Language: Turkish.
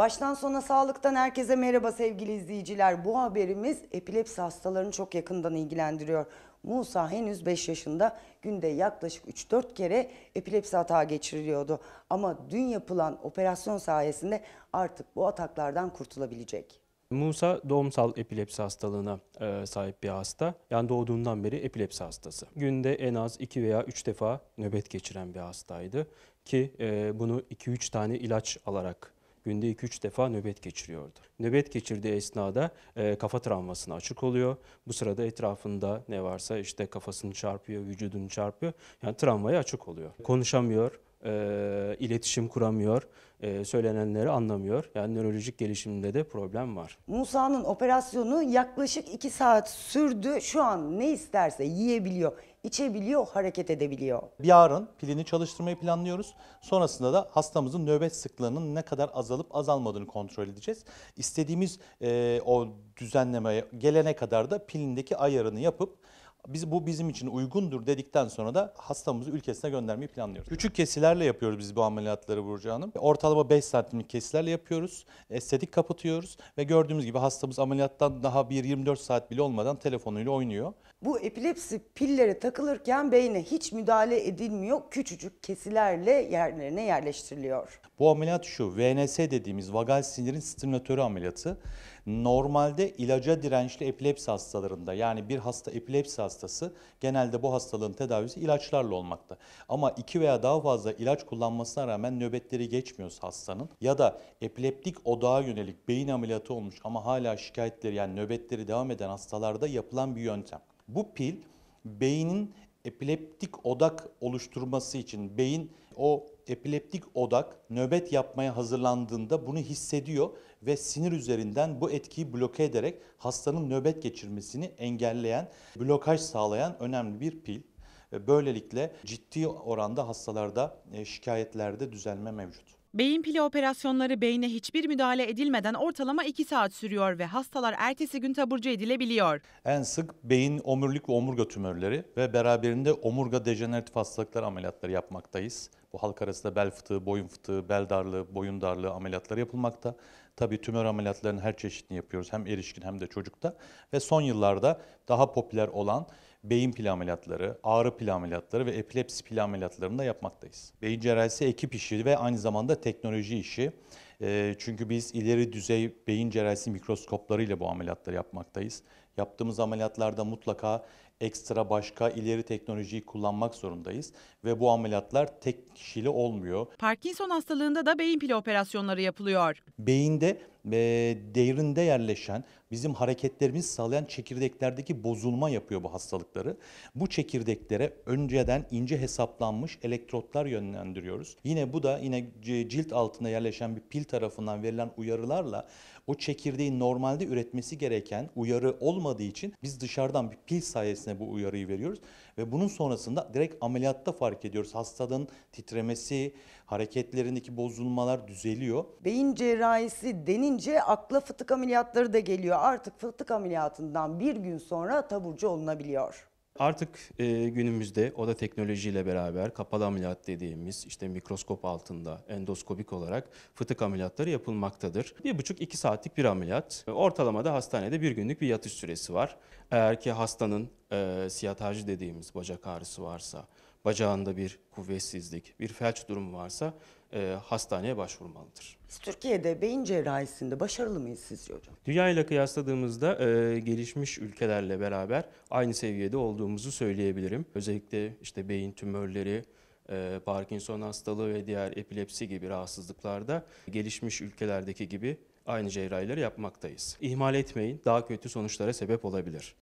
Baştan sona sağlıktan herkese merhaba sevgili izleyiciler. Bu haberimiz epilepsi hastalarını çok yakından ilgilendiriyor. Musa henüz 5 yaşında günde yaklaşık 3-4 kere epilepsi atağı geçiriyordu. Ama dün yapılan operasyon sayesinde artık bu ataklardan kurtulabilecek. Musa doğumsal epilepsi hastalığına e, sahip bir hasta. Yani doğduğundan beri epilepsi hastası. Günde en az 2 veya 3 defa nöbet geçiren bir hastaydı. Ki e, bunu 2-3 tane ilaç alarak günde 2-3 defa nöbet geçiriyordu. Nöbet geçirdiği esnada e, kafa travmasına açık oluyor. Bu sırada etrafında ne varsa işte kafasını çarpıyor, vücudunu çarpıyor. Yani travmaya açık oluyor. Konuşamıyor, e, iletişim kuramıyor, e, söylenenleri anlamıyor. Yani nörolojik gelişiminde de problem var. Musa'nın operasyonu yaklaşık 2 saat sürdü. Şu an ne isterse yiyebiliyor içebiliyor, hareket edebiliyor. Yarın pilini çalıştırmayı planlıyoruz. Sonrasında da hastamızın nöbet sıklığının ne kadar azalıp azalmadığını kontrol edeceğiz. İstediğimiz e, o düzenlemeye gelene kadar da pilindeki ayarını yapıp biz bu bizim için uygundur dedikten sonra da hastamızı ülkesine göndermeyi planlıyoruz. Küçük kesilerle yapıyoruz biz bu ameliyatları Burcu Hanım. Ortalama 5 santimlik kesilerle yapıyoruz. Estetik kapatıyoruz ve gördüğümüz gibi hastamız ameliyattan daha bir 24 saat bile olmadan telefonuyla oynuyor. Bu epilepsi pilleri takılırken beyne hiç müdahale edilmiyor. Küçücük kesilerle yerlerine yerleştiriliyor. Bu ameliyat şu, VNS dediğimiz vagal sinirin stimülatörü ameliyatı. Normalde ilaca dirençli epilepsi hastalarında yani bir hasta epilepsi hastası genelde bu hastalığın tedavisi ilaçlarla olmakta. Ama iki veya daha fazla ilaç kullanmasına rağmen nöbetleri geçmiyorsa hastanın ya da epileptik odağa yönelik beyin ameliyatı olmuş ama hala şikayetleri yani nöbetleri devam eden hastalarda yapılan bir yöntem. Bu pil beynin epileptik odak oluşturması için beyin o epileptik odak nöbet yapmaya hazırlandığında bunu hissediyor ve sinir üzerinden bu etkiyi bloke ederek hastanın nöbet geçirmesini engelleyen, blokaj sağlayan önemli bir pil. Böylelikle ciddi oranda hastalarda e, şikayetlerde düzelme mevcut. Beyin pili operasyonları beyne hiçbir müdahale edilmeden ortalama 2 saat sürüyor ve hastalar ertesi gün taburcu edilebiliyor. En sık beyin omurilik ve omurga tümörleri ve beraberinde omurga dejeneratif hastalıklar ameliyatları yapmaktayız. Bu halk arasında bel fıtığı, boyun fıtığı, bel darlığı, boyun darlığı ameliyatları yapılmakta. Tabii tümör ameliyatlarının her çeşitini yapıyoruz hem erişkin hem de çocukta. Ve son yıllarda daha popüler olan beyin pil ameliyatları, ağrı pil ameliyatları ve epilepsi pil ameliyatlarını da yapmaktayız. Beyin cerrahisi ekip işi ve aynı zamanda teknoloji işi. E, çünkü biz ileri düzey beyin cerrahisi mikroskoplarıyla bu ameliyatları yapmaktayız. Yaptığımız ameliyatlarda mutlaka ekstra başka ileri teknolojiyi kullanmak zorundayız ve bu ameliyatlar tek kişili olmuyor. Parkinson hastalığında da beyin pili operasyonları yapılıyor. Beyinde e, ee, değerinde yerleşen, bizim hareketlerimiz sağlayan çekirdeklerdeki bozulma yapıyor bu hastalıkları. Bu çekirdeklere önceden ince hesaplanmış elektrotlar yönlendiriyoruz. Yine bu da yine cilt altında yerleşen bir pil tarafından verilen uyarılarla o çekirdeğin normalde üretmesi gereken uyarı olmadığı için biz dışarıdan bir pil sayesinde bu uyarıyı veriyoruz ve bunun sonrasında direkt ameliyatta fark ediyoruz. Hastanın titremesi, hareketlerindeki bozulmalar düzeliyor. Beyin cerrahisi deni deyince akla fıtık ameliyatları da geliyor. Artık fıtık ameliyatından bir gün sonra taburcu olunabiliyor. Artık e, günümüzde oda teknolojiyle beraber kapalı ameliyat dediğimiz işte mikroskop altında endoskopik olarak fıtık ameliyatları yapılmaktadır. Bir buçuk iki saatlik bir ameliyat. Ortalamada hastanede bir günlük bir yatış süresi var. Eğer ki hastanın e, siyatajı dediğimiz bacak ağrısı varsa, bacağında bir kuvvetsizlik, bir felç durumu varsa e, hastaneye başvurmalıdır. Biz Türkiye'de beyin cerrahisinde başarılı mıyız sizce hocam? Dünya ile kıyasladığımızda e, gelişmiş ülkelerle beraber aynı seviyede olduğumuzu söyleyebilirim. Özellikle işte beyin tümörleri, e, Parkinson hastalığı ve diğer epilepsi gibi rahatsızlıklarda gelişmiş ülkelerdeki gibi aynı cerrahileri yapmaktayız. İhmal etmeyin, daha kötü sonuçlara sebep olabilir.